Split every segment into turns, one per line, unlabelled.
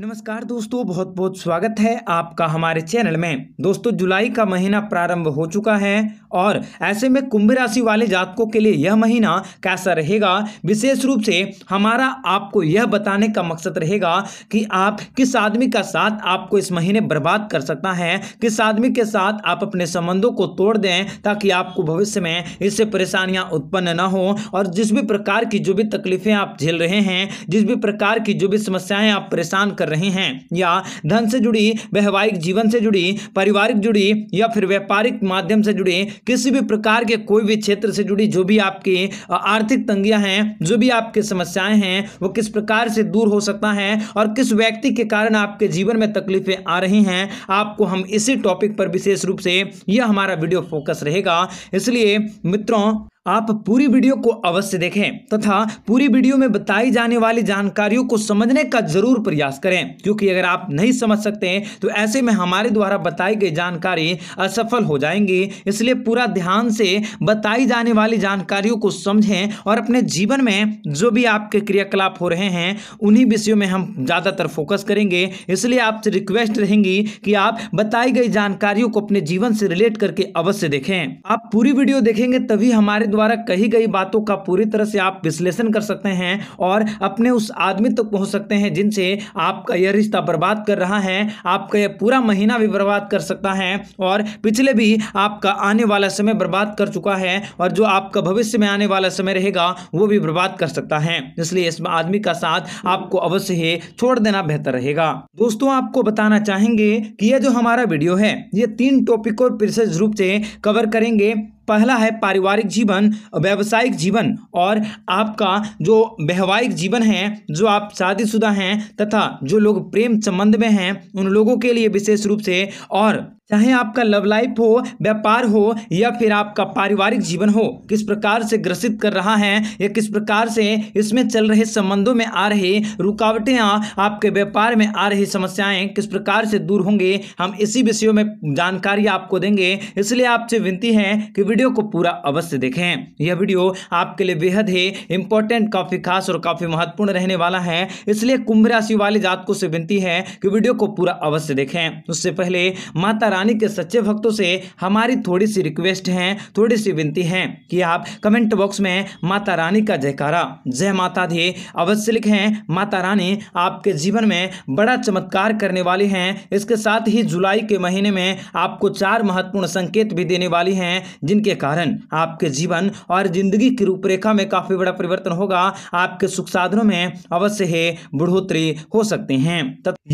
नमस्कार दोस्तों बहुत बहुत स्वागत है आपका हमारे चैनल में दोस्तों जुलाई का महीना प्रारंभ हो चुका है और ऐसे में कुंभ राशि वाले जातकों के लिए यह महीना कैसा रहेगा विशेष रूप से हमारा आपको यह बताने का मकसद रहेगा कि आप किस आदमी का साथ आपको इस महीने बर्बाद कर सकता है किस आदमी के साथ आप अपने संबंधों को तोड़ दें ताकि आपको भविष्य में इससे परेशानियां उत्पन्न न हो और जिस भी प्रकार की जो भी तकलीफें आप झेल रहे हैं जिस भी प्रकार की जो भी समस्याएं आप परेशान कर रहे हैं या धन से जुड़ी वैवाहिक जीवन से जुड़ी पारिवारिक जुड़ी या फिर व्यापारिक माध्यम से जुड़ी किसी भी प्रकार के कोई भी क्षेत्र से जुड़ी जो भी आपकी आर्थिक तंगियां हैं जो भी आपकी समस्याएं हैं वो किस प्रकार से दूर हो सकता है और किस व्यक्ति के कारण आपके जीवन में तकलीफें आ रही हैं आपको हम इसी टॉपिक पर विशेष रूप से यह हमारा वीडियो फोकस रहेगा इसलिए मित्रों आप पूरी वीडियो को अवश्य देखें तथा पूरी वीडियो में बताई जाने वाली जानकारियों को समझने का जरूर प्रयास करें क्योंकि अगर आप नहीं समझ सकते हैं तो ऐसे में हमारे द्वारा बताई गई जानकारी असफल हो जाएंगी इसलिए पूरा ध्यान से बताई जाने वाली जानकारियों को समझें और अपने जीवन में जो भी आपके क्रियाकलाप हो रहे हैं उन्हीं विषयों में हम ज़्यादातर फोकस करेंगे इसलिए आपसे रिक्वेस्ट रहेंगी कि आप बताई गई जानकारियों को अपने जीवन से रिलेट करके अवश्य देखें आप पूरी वीडियो देखेंगे तभी हमारे द्वारा कही गई बातों का पूरी तरह से आप विश्लेषण कर सकते हैं और अपने उस आदमी तक तो पहुंच सकते हैं जिनसे आपका यह रिश्ता बर्बाद कर रहा है आपका यह पूरा महीना भी बर्बाद कर सकता है और पिछले भी आपका आने वाला समय बर्बाद कर चुका है और जो आपका भविष्य में आने वाला समय रहेगा वो भी बर्बाद कर सकता है इसलिए इस आदमी का साथ आपको अवश्य ही छोड़ देना बेहतर रहेगा दोस्तों आपको बताना चाहेंगे कि यह जो हमारा वीडियो है ये तीन टॉपिक को विशेष रूप से कवर करेंगे पहला है पारिवारिक जीवन व्यावसायिक जीवन और आपका जो वैवाहिक जीवन है जो आप शादीशुदा हैं तथा जो लोग प्रेम संबंध में हैं उन लोगों के लिए विशेष रूप से और चाहे आपका लव लाइफ हो व्यापार हो या फिर आपका पारिवारिक जीवन हो किस प्रकार से ग्रसित कर रहा है या किस प्रकार से इसमें चल रहे संबंधों में आ रहे रुकावटें आपके व्यापार में आ रही समस्याएं किस प्रकार से दूर होंगे हम इसी विषयों में जानकारी आपको देंगे इसलिए आपसे विनती है कि वीडियो को पूरा अवश्य देखें यह वीडियो आपके लिए बेहद ही इंपॉर्टेंट काफ़ी खास और काफ़ी महत्वपूर्ण रहने वाला है इसलिए कुंभ राशि वाले जातकों से विनती है कि वीडियो को पूरा अवश्य देखें उससे पहले माता रानी के सच्चे भक्तों से हमारी थोड़ी सी रिक्वेस्ट है थोड़ी सी विनती है कि आप कमेंट बॉक्स में माता रानी का जयकारा जय माता दी अवश्य लिखें माता रानी आपके जीवन में बड़ा चमत्कार करने वाली हैं इसके साथ ही जुलाई के महीने में आपको चार महत्वपूर्ण संकेत भी देने वाली हैं जिनके कारण आपके जीवन और जिंदगी की रूपरेखा में काफ़ी बड़ा परिवर्तन होगा आपके सुख साधनों में अवश्य ही बढ़ोतरी हो सकते हैं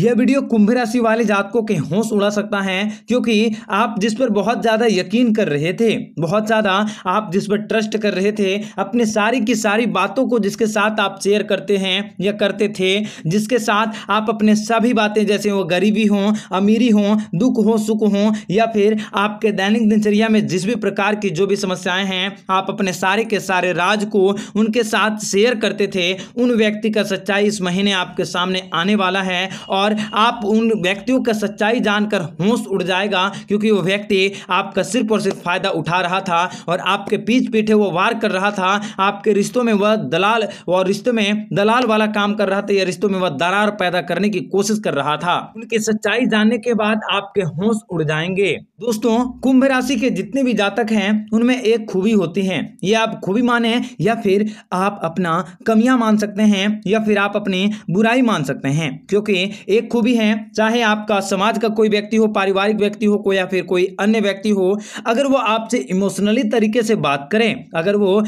यह वीडियो कुंभ राशि वाले जातकों के होश उड़ा सकता है क्योंकि आप जिस पर बहुत ज़्यादा यकीन कर रहे थे बहुत ज़्यादा आप जिस पर ट्रस्ट कर रहे थे अपने सारी की सारी बातों को जिसके साथ आप शेयर करते हैं या करते थे जिसके साथ आप अपने सभी बातें जैसे वो गरीबी हों अमीरी हों दुख हो सुख हों या फिर आपके दैनिक दिनचर्या में जिस भी प्रकार की जो भी समस्याएं हैं आप अपने सारे के सारे राज को उनके साथ शेयर करते थे उन व्यक्ति का सच्चाई इस महीने आपके सामने आने वाला है और आप उन व्यक्तियों का सच्चाई जानकर होश उड़ जाए जाएगा क्योंकि वो व्यक्ति आपका सिर्फ और सिर्फ फ़ायदा उठा रहा था और आपके पीछ पीठे वो वार कर रहा था आपके रिश्तों में वह दलाल और रिश्तों में दलाल वाला काम कर रहा था या रिश्तों में वह दरार पैदा करने की कोशिश कर रहा था उनकी सच्चाई जानने के बाद आपके होश उड़ जाएंगे दोस्तों कुंभ राशि के जितने भी जातक हैं उनमें एक खूबी होती है ये आप खूबी माने या फिर आप अपना कमियां मान सकते हैं या फिर आप अपनी बुराई मान सकते हैं क्योंकि एक खूबी है चाहे आपका समाज का कोई व्यक्ति हो पारिवारिक व्यक्ति व्यक्ति हो को या फिर कोई अन्य व्यक्ति हो अगर वो आपसे इमोशनली तरीके से बात करें अगर वो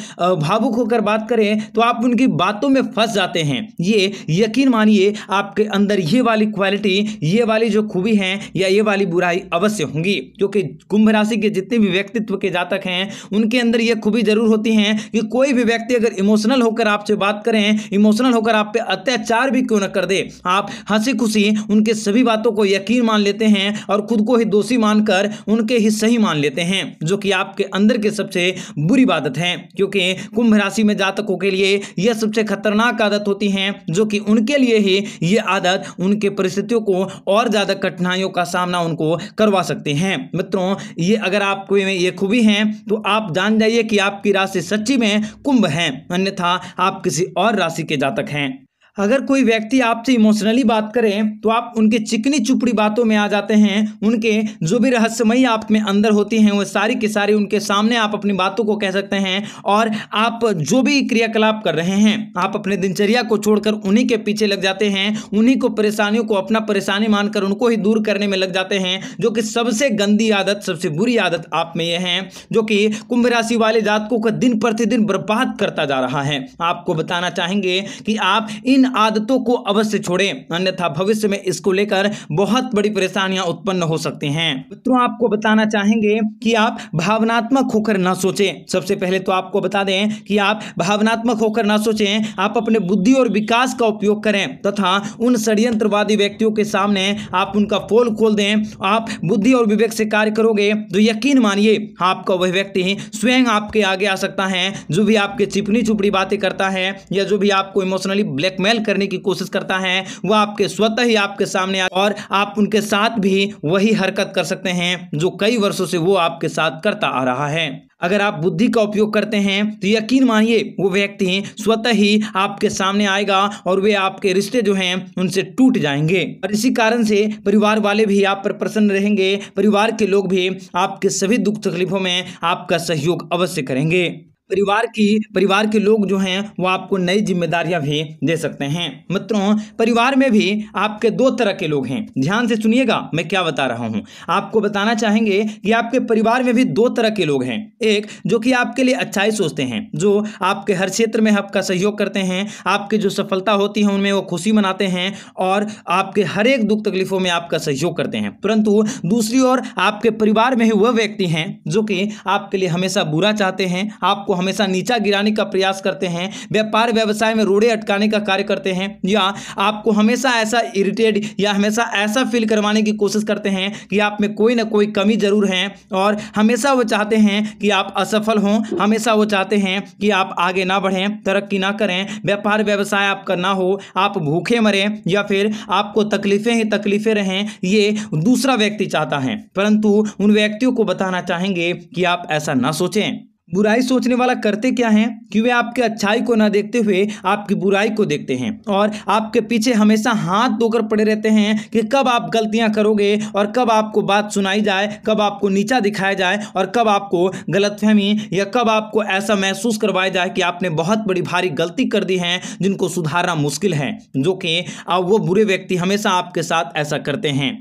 भावुक होकर बात करें तो आप उनकी बातों में फंस जाते हैं ये यकीन मानिए आपके अंदर ये वाली क्वालिटी ये वाली जो खूबी है या ये वाली बुराई अवश्य होंगी क्योंकि कुंभ राशि के जितने भी व्यक्तित्व के जातक हैं उनके अंदर ये खूबी जरूर होती हैं कि कोई भी व्यक्ति अगर इमोशनल होकर आपसे बात करें इमोशनल होकर आप पे अत्याचार भी क्यों ना कर दे आप हंसी खुशी उनके सभी बातों को यकीन मान लेते हैं और खुद को ही दोषी मानकर उनके ही सही मान लेते हैं जो कि आपके अंदर के सबसे बुरी आदत है क्योंकि कुंभ राशि में जातकों के लिए यह सबसे खतरनाक आदत होती है जो कि उनके लिए ही यह आदत उनके परिस्थितियों को और ज़्यादा कठिनाइयों का सामना उनको करवा सकते हैं मित्रों ये अगर आपको में ये खूबी है तो आप जान जाइए कि आपकी राशि सच्ची में कुंभ है अन्यथा आप किसी और राशि के जातक हैं अगर कोई व्यक्ति आपसे इमोशनली बात करें तो आप उनके चिकनी चुपड़ी बातों में आ जाते हैं उनके जो भी रहस्यमयी आप में अंदर होती हैं वो सारी के सारी उनके सामने आप अपनी बातों को कह सकते हैं और आप जो भी क्रियाकलाप कर रहे हैं आप अपने दिनचर्या को छोड़कर उन्हीं के पीछे लग जाते हैं उन्हीं को परेशानियों को अपना परेशानी मानकर उनको ही दूर करने में लग जाते हैं जो कि सबसे गंदी आदत सबसे बुरी आदत आप में यह है जो कि कुंभ राशि वाले जातकों का दिन प्रतिदिन बर्बाद करता जा रहा है आपको बताना चाहेंगे कि आप इन आदतों को अवश्य छोड़ें अन्यथा भविष्य में इसको लेकर बहुत बड़ी परेशानियां उत्पन्न हो सकती हैं मित्रों आपको बताना चाहेंगे कि आप भावनात्मक होकर ना सोचें सबसे पहले तो आपको बता दें कि आप भावनात्मक होकर ना सोचें आप अपने बुद्धि और विकास का उपयोग करें तथा उन षड्यंत्रवादी व्यक्तियों के सामने आप उनका पोल खोल दें आप बुद्धि और विवेक से कार्य करोगे तो यकीन मानिए आपका वह व्यक्ति स्वयं आपके आगे आ सकता है जो भी आपके चिपनी चुपड़ी बातें करता है या जो भी आपको इमोशनली ब्लैकमेल पहल करने की कोशिश करता है वो आपके स्वतः ही आपके सामने आ और आप उनके साथ भी वही हरकत कर सकते हैं जो कई वर्षों से वो आपके साथ करता आ रहा है अगर आप बुद्धि का उपयोग करते हैं तो यकीन मानिए वो व्यक्ति स्वतः ही आपके सामने आएगा और वे आपके रिश्ते जो हैं उनसे टूट जाएंगे और इसी कारण से परिवार वाले भी आप पर प्रसन्न रहेंगे परिवार के लोग भी आपके सभी दुख तकलीफों में आपका सहयोग अवश्य करेंगे परिवार की परिवार के लोग जो हैं वो आपको नई जिम्मेदारियां भी दे सकते हैं मित्रों परिवार में भी आपके दो तरह के लोग हैं ध्यान से सुनिएगा मैं क्या बता रहा हूं आपको बताना चाहेंगे कि आपके परिवार में भी दो तरह के लोग हैं एक जो कि आपके लिए अच्छाई सोचते हैं जो आपके हर क्षेत्र में आपका सहयोग करते हैं आपकी जो सफलता होती है उनमें वो खुशी मनाते हैं और आपके हर एक दुख तकलीफों में आपका सहयोग करते हैं परंतु दूसरी ओर आपके परिवार में ही वह व्यक्ति हैं जो कि आपके लिए हमेशा बुरा चाहते हैं आपको हमेशा नीचा गिराने का प्रयास करते हैं व्यापार व्यवसाय में रोड़े अटकाने का कार्य करते हैं या आपको हमेशा ऐसा इरिटेड या हमेशा ऐसा फील करवाने की कोशिश करते हैं कि आप में कोई ना कोई कमी ज़रूर है और हमेशा वो चाहते हैं कि आप असफल हों हमेशा वो चाहते हैं कि आप आगे ना बढ़ें तरक्की ना करें व्यापार व्यवसाय आपका ना हो आप भूखे मरें या फिर आपको तकलीफ़ें ही तकलीफ़ें रहें ये दूसरा व्यक्ति चाहता है परंतु उन व्यक्तियों को बताना चाहेंगे कि आप ऐसा ना सोचें बुराई सोचने वाला करते क्या हैं कि वे आपके अच्छाई को ना देखते हुए आपकी बुराई को देखते हैं और आपके पीछे हमेशा हाथ धोकर पड़े रहते हैं कि कब आप गलतियां करोगे और कब आपको बात सुनाई जाए कब आपको नीचा दिखाया जाए और कब आपको गलतफहमी या कब आपको ऐसा महसूस करवाया जाए कि आपने बहुत बड़ी भारी गलती कर दी है जिनको सुधारना मुश्किल है जो कि वो बुरे व्यक्ति हमेशा आपके साथ ऐसा करते हैं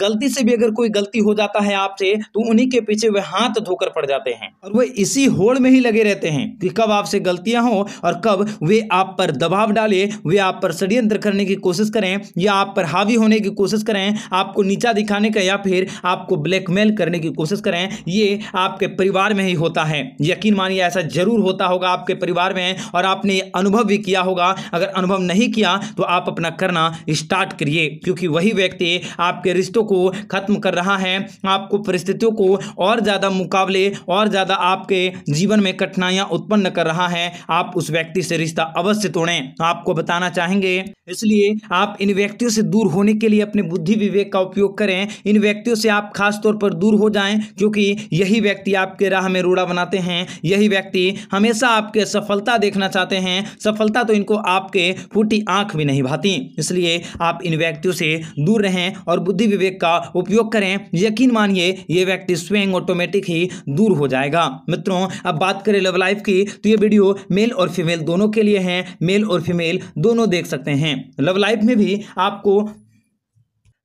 गलती से भी अगर कोई गलती हो जाता है आपसे तो उन्हीं के पीछे वे हाथ धोकर पड़ जाते हैं और वे इसी होड़ में ही लगे रहते हैं कि कब आपसे गलतियां हो और कब वे आप पर दबाव डाले वे आप पर षड्यंत्र करने की कोशिश करें या आप पर हावी होने की कोशिश करें आपको नीचा दिखाने का या फिर आपको ब्लैकमेल करने की कोशिश करें ये आपके परिवार में ही होता है यकीन मानिए ऐसा जरूर होता होगा आपके परिवार में और आपने अनुभव भी किया होगा अगर अनुभव नहीं किया तो आप अपना करना स्टार्ट करिए क्योंकि वही व्यक्ति आपके रिश्तों परिस्थितियों को ख़त्म कर रहा है आपको परिस्थितियों को और ज़्यादा मुकाबले और ज़्यादा आपके जीवन में कठिनाइयाँ उत्पन्न कर रहा है आप उस व्यक्ति से रिश्ता अवश्य तोड़ें आपको बताना चाहेंगे इसलिए आप इन व्यक्तियों से दूर होने के लिए अपने बुद्धि विवेक का उपयोग करें इन व्यक्तियों से आप खास तौर पर दूर हो जाएं क्योंकि यही व्यक्ति आपके राह में रूड़ा बनाते हैं यही व्यक्ति हमेशा आपके सफलता देखना चाहते हैं सफलता तो इनको आपके फूटी आंख भी नहीं भाती इसलिए आप इन व्यक्तियों से दूर रहें और बुद्धि विवेक ब्रेक का उपयोग करें यकीन मानिए ये व्यक्ति स्वयं ऑटोमेटिक ही दूर हो जाएगा मित्रों अब बात करें लव लाइफ की तो ये वीडियो मेल और फीमेल दोनों के लिए है मेल और फीमेल दोनों देख सकते हैं लव लाइफ में भी आपको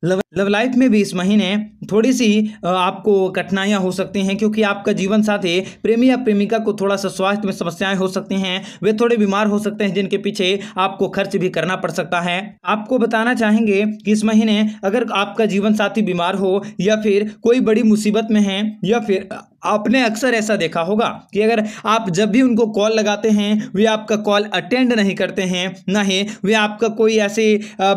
लव लव लाइफ में भी इस महीने थोड़ी सी आपको कठिनाइयां हो सकती हैं क्योंकि आपका जीवन साथी प्रेमी या प्रेमिका को थोड़ा सा स्वास्थ्य में समस्याएं हो सकती हैं वे थोड़े बीमार हो सकते हैं जिनके पीछे आपको खर्च भी करना पड़ सकता है आपको बताना चाहेंगे कि इस महीने अगर आपका जीवन साथी बीमार हो या फिर कोई बड़ी मुसीबत में है या फिर आपने अक्सर ऐसा देखा होगा कि अगर आप जब भी उनको कॉल लगाते हैं वे आपका कॉल अटेंड नहीं करते हैं ना ही वे आपका कोई ऐसी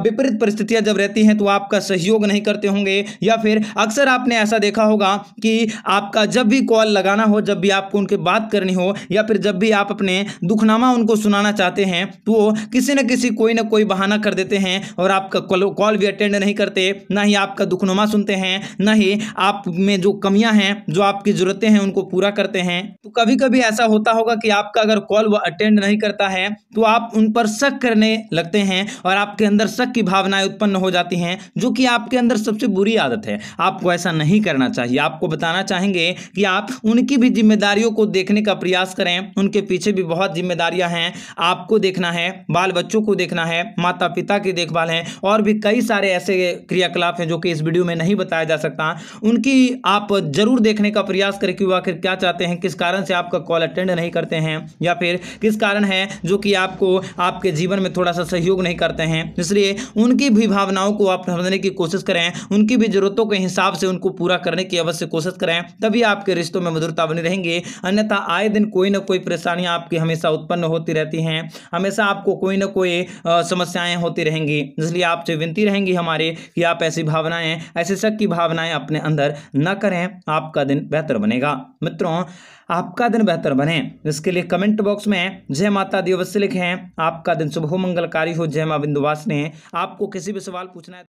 विपरीत परिस्थितियाँ जब रहती हैं तो आपका सहयोग नहीं करते होंगे या फिर अक्सर आपने ऐसा देखा होगा कि आपका जब भी कॉल लगाना हो जब भी आपको उनके बात करनी हो या फिर जब भी आप अपने दुखनामा उनको सुनाना चाहते हैं तो वो किसी न किसी कोई ना कोई बहाना कर देते हैं और आपका कॉल भी अटेंड नहीं करते ना ही आपका दुखनुमा सुनते हैं ना ही आप में जो कमियाँ हैं जो आपकी ज़रूरत बोलते हैं उनको पूरा करते हैं तो कभी कभी ऐसा होता होगा कि आपका अगर कॉल वो अटेंड नहीं करता है तो आप उन पर शक करने लगते हैं और आपके अंदर शक की भावनाएं उत्पन्न हो जाती हैं जो कि आपके अंदर सबसे बुरी आदत है आपको ऐसा नहीं करना चाहिए आपको बताना चाहेंगे कि आप उनकी भी जिम्मेदारियों को देखने का प्रयास करें उनके पीछे भी बहुत जिम्मेदारियां हैं आपको देखना है बाल बच्चों को देखना है माता पिता की देखभाल है और भी कई सारे ऐसे क्रियाकलाप हैं जो कि इस वीडियो में नहीं बताया जा सकता उनकी आप जरूर देखने का प्रयास करें कि वो आखिर क्या चाहते हैं किस कारण से आपका कॉल अटेंड नहीं करते हैं या फिर किस कारण है जो कि आपको आपके जीवन में थोड़ा सा सहयोग नहीं करते हैं इसलिए उनकी भी भावनाओं को आप समझने की कोशिश करें उनकी भी ज़रूरतों के हिसाब से उनको पूरा करने की अवश्य कोशिश करें तभी आपके रिश्तों में मधुरता बनी रहेंगी अन्यथा आए दिन कोई ना कोई परेशानियाँ आपकी हमेशा उत्पन्न होती रहती हैं हमेशा आपको कोई ना कोई समस्याएं होती रहेंगी इसलिए आपसे विनती रहेंगी हमारे कि आप ऐसी भावनाएं ऐसे शक की भावनाएं अपने अंदर न करें आपका दिन बेहतर बने बनेगा मित्रों आपका दिन बेहतर बने इसके लिए कमेंट बॉक्स में जय माता दी अवश्य लिखें आपका दिन शुभ मंगलकारी हो जय माँ बिंदुवास ने आपको किसी भी सवाल पूछना है तो